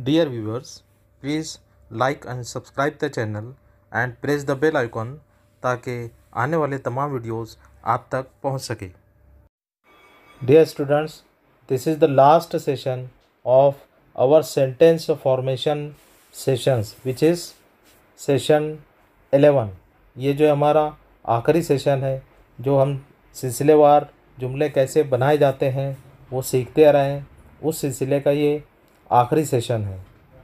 Dear viewers, please like and subscribe the channel and press the bell icon ताकि आने वाले तमाम videos आप तक पहुंच सके Dear students, this is the last session of our sentence formation sessions which is session 11. ये जो हमारा आखिरी सेशन है जो हम सिलसिलेवार जुमले कैसे बनाए जाते हैं वो सीखते रहें उस सिलसिले का ये आखिरी सेशन है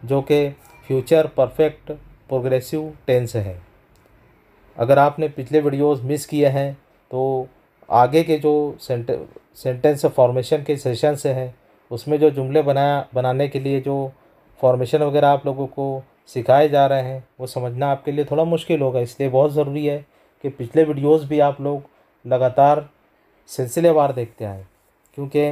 जो कि फ्यूचर परफेक्ट प्रोग्रेसिव टेंस है अगर आपने पिछले वीडियोस मिस किए हैं तो आगे के जो सेंटेंस फॉर्मेशन के सेशन से हैं उसमें जो जुमले बनाया बनाने के लिए जो फॉर्मेशन वगैरह आप लोगों को सिखाए जा रहे हैं वो समझना आपके लिए थोड़ा मुश्किल होगा इसलिए बहुत ज़रूरी है कि पिछले वीडियोस भी आप लोग लगातार सिलसिलेवार देखते आएँ क्योंकि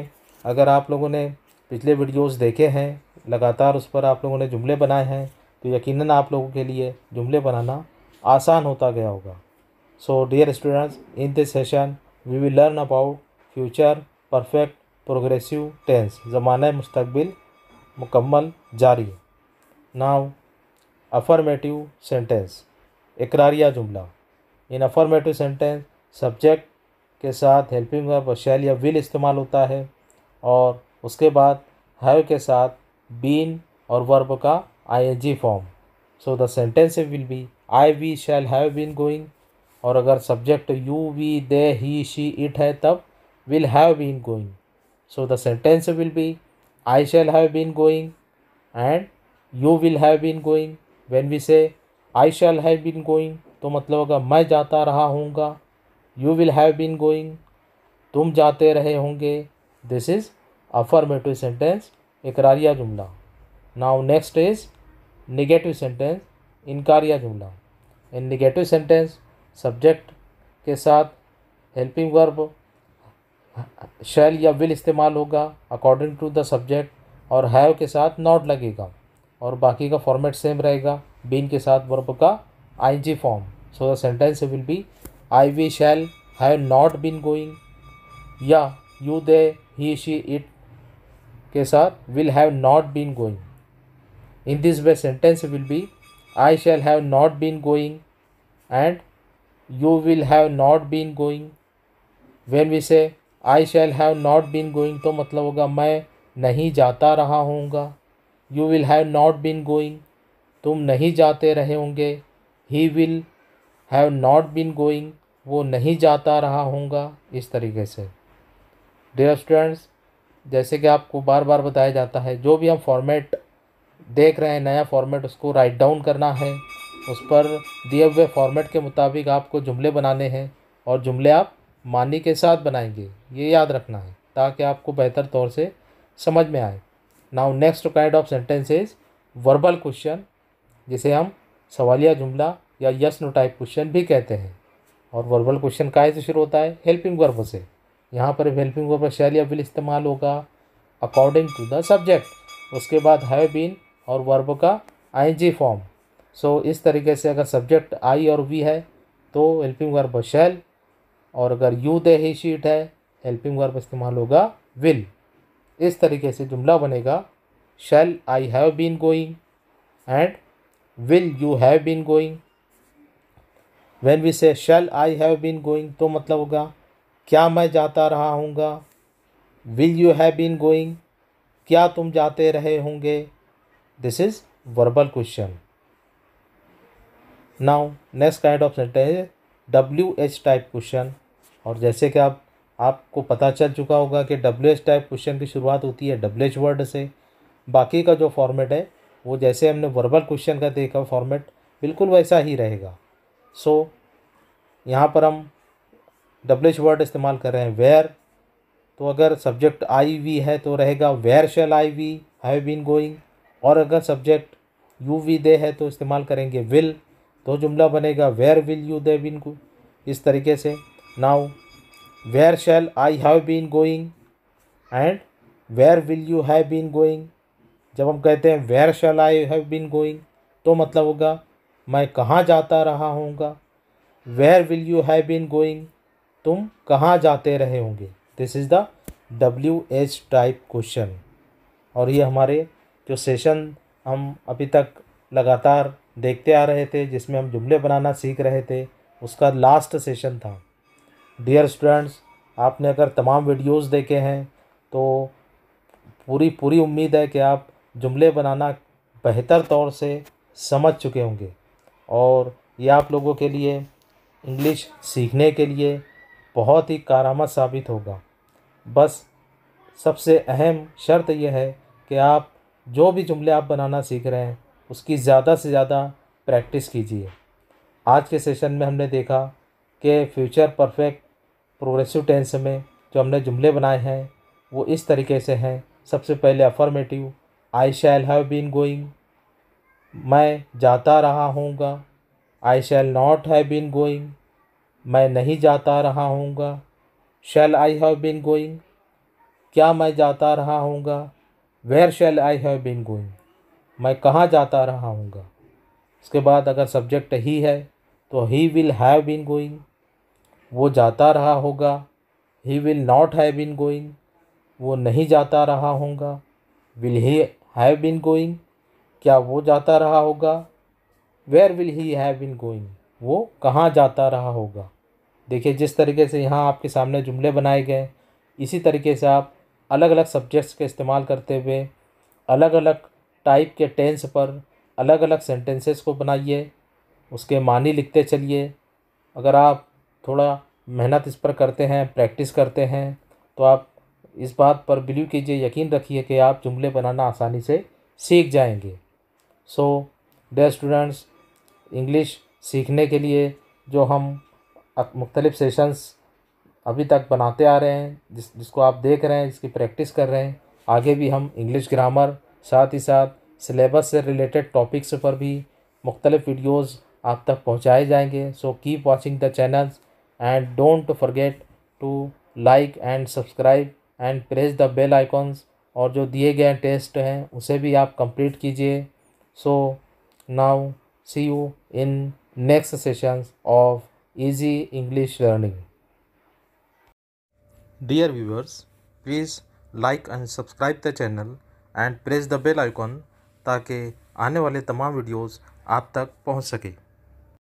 अगर आप लोगों ने पिछले वीडियोस देखे हैं लगातार उस पर आप लोगों ने जुमले बनाए हैं तो यकीनन आप लोगों के लिए जुमले बनाना आसान होता गया होगा so dear students in this session we will learn about future perfect progressive tense ज़माना मुस्तबिल मुकम्मल जारी नाव अफर्मेटिव सेंटेंस इकरारिया जुमला इन अफर्मेटिव सेंटेंस सब्जेक्ट के साथ हेल्पिंग वर्ब शैल या विल इस्तेमाल होता है और उसके बाद हैव के साथ been और वर्ब का I G form so the sentence will be I we shall have been going और अगर subject you we they he she it है तब will have been going so the sentence will be I shall have been going and you will have been going when we say I shall have been going तो मतलब अगर मैं जाता रहा हूँगा you will have been going तुम जाते रहे होंगे दिस इज़ अफर्मेटिव सेंटेंस इकरारिया जुमला now next is negative sentence इनकारिया जुमला इन निगेटिव सेंटेंस सब्जेक्ट के साथ हेल्पिंग वर्ब शैल या विल इस्तेमाल होगा अकॉर्डिंग टू द सब्जेक्ट और हैव के साथ नॉट लगेगा और बाकी का फॉर्मेट सेम रहेगा बीन के साथ वर्ब का I G form so the sentence will be I we shall have not been going या you they he she it के साथ will have not been going in this way sentence will be I shall have not been going and you will have not been going when we say I shall have not been going तो मतलब होगा मैं नहीं जाता रहा होऊंगा you will have not been going तुम नहीं जाते रहे होंगे he will have not been going वो नहीं जाता रहा होगा इस तरीके से डियर स्टूडेंट्स जैसे कि आपको बार बार बताया जाता है जो भी हम फॉर्मेट देख रहे हैं नया फॉर्मेट उसको राइट डाउन करना है उस पर दिए हुए फॉर्मेट के मुताबिक आपको जुमले बनाने हैं और जुमले आप मानी के साथ बनाएंगे ये याद रखना है ताकि आपको बेहतर तौर से समझ में आए now next kind of sentence is verbal question जिसे हम सवालिया जुमला या यस नो टाइप क्वेश्चन भी कहते हैं और वर्बल क्वेश्चन काय से शुरू होता है हेल्पिंग वर्ब से यहाँ पर हेल्पिंग वर्ब शैल या विल इस्तेमाल होगा अकॉर्डिंग टू द सब्जेक्ट उसके बाद हैव बीन और वर्ब का आईएनजी फॉर्म सो इस तरीके से अगर सब्जेक्ट आई और वी है तो हेल्पिंग वर्ब शैल और अगर यू दे ही शीट है हेल्पिंग वर्ब इस्तेमाल होगा विल इस तरीके से जुमला बनेगा shall I have been going and will you have been going when we say shall I have been going तो मतलब होगा क्या मैं जाता रहा हूँगा will you have been going क्या तुम जाते रहे होंगे this is verbal question now next kind of sentence W H type question और जैसे कि आप आपको पता चल चुका होगा कि डब्ल्यू एच टाइप क्वेश्चन की शुरुआत होती है डब्ल्यू एच वर्ड से बाकी का जो फॉर्मेट है वो जैसे हमने वर्बल क्वेश्चन का देखा फॉर्मेट बिल्कुल वैसा ही रहेगा सो so, यहाँ पर हम डब्लिश एच वर्ड इस्तेमाल कर रहे हैं वेयर तो अगर सब्जेक्ट आई वी है तो रहेगा where shall I we have been going और अगर सब्जेक्ट यू वी दे है तो इस्तेमाल करेंगे विल तो जुमला बनेगा where will you they been इस तरीके से now where shall I have been going and where will you have been going जब हम कहते हैं where shall I have been going तो मतलब होगा मैं कहाँ जाता रहा हूँगा where will you have been going तुम कहाँ जाते रहे होंगे this is the W H type question और ये हमारे जो सेशन हम अभी तक लगातार देखते आ रहे थे जिसमें हम जुमले बनाना सीख रहे थे उसका लास्ट सेशन था डियर स्टूडेंट्स आपने अगर तमाम वीडियोस देखे हैं तो पूरी पूरी उम्मीद है कि आप जुमले बनाना बेहतर तौर से समझ चुके होंगे और ये आप लोगों के लिए इंग्लिश सीखने के लिए बहुत ही कारामद साबित होगा बस सबसे अहम शर्त यह है कि आप जो भी जुमले आप बनाना सीख रहे हैं उसकी ज़्यादा से ज़्यादा प्रैक्टिस कीजिए आज के सेशन में हमने देखा कि फ्यूचर परफेक्ट प्रोग्रेसिव टेंस में जो हमने जुमले बनाए हैं वो इस तरीके से हैं सबसे पहले affirmative I shall have been going मैं जाता रहा हूँगा I shall not have been going मैं नहीं जाता रहा हूँगा shall I have been going क्या मैं जाता रहा हूँगा where shall I have been going मैं कहाँ जाता रहा हूँगा उसके बाद अगर सब्जेक्ट ही है तो he will have been going वो जाता रहा होगा he will not have been going वो नहीं जाता रहा होगा will he have been going क्या वो जाता रहा होगा where will he have been going वो कहाँ जाता रहा होगा देखिए जिस तरीके से यहाँ आपके सामने जुमले बनाए गए इसी तरीके से आप अलग अलग सब्जेक्ट्स के इस्तेमाल करते हुए अलग अलग टाइप के टेंस पर अलग अलग सेंटेंसेस को बनाइए उसके मानी लिखते चलिए अगर आप थोड़ा मेहनत इस पर करते हैं प्रैक्टिस करते हैं तो आप इस बात पर बिलीव कीजिए यकीन रखिए कि आप जुमले बनाना आसानी से सीख जाएंगे सो डे स्टूडेंट्स इंग्लिश सीखने के लिए जो हम मुख्तलिफ़ सेशंस अभी तक बनाते आ रहे हैं जिस जिसको आप देख रहे हैं जिसकी प्रैक्टिस कर रहे हैं आगे भी हम इंग्लिश ग्रामर साथ ही साथ सिलेबस से रिलेटेड टॉपिक्स पर भी मुख्तलिफ़ वीडियोस आप तक पहुँचाए जाएंगे so keep watching the channels and don't forget to like and subscribe and press the bell icons और जो दिए गए टेस्ट हैं उसे भी आप कंप्लीट कीजिए so now see you in next sessions of easy English learning. Dear viewers, please like and subscribe the channel and press the bell icon ताकि आने वाले तमाम वीडियोस आप तक पहुंच सके